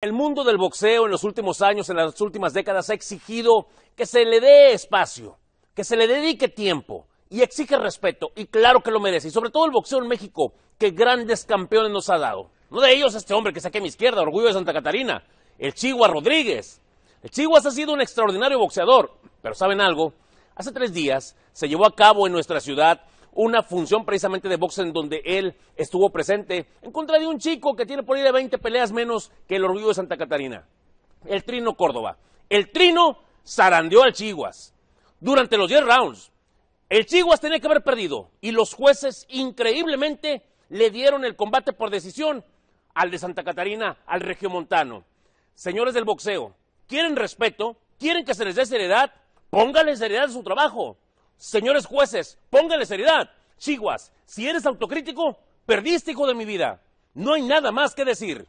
El mundo del boxeo en los últimos años, en las últimas décadas, ha exigido que se le dé espacio, que se le dedique tiempo y exige respeto. Y claro que lo merece. Y sobre todo el boxeo en México, que grandes campeones nos ha dado. Uno de ellos, este hombre que saqué a mi izquierda, orgullo de Santa Catarina, el Chihuahua Rodríguez. El Chihuahua ha sido un extraordinario boxeador, pero ¿saben algo? Hace tres días se llevó a cabo en nuestra ciudad una función precisamente de boxeo en donde él estuvo presente, en contra de un chico que tiene por ahí de 20 peleas menos que el orgullo de Santa Catarina, el Trino Córdoba. El Trino zarandeó al Chihuas durante los 10 rounds. El Chihuas tenía que haber perdido y los jueces increíblemente le dieron el combate por decisión al de Santa Catarina, al regiomontano. Señores del boxeo, quieren respeto, quieren que se les dé seriedad, pónganle seriedad a su trabajo. Señores jueces, póngale seriedad. Chiguas, si eres autocrítico, perdiste hijo de mi vida. No hay nada más que decir.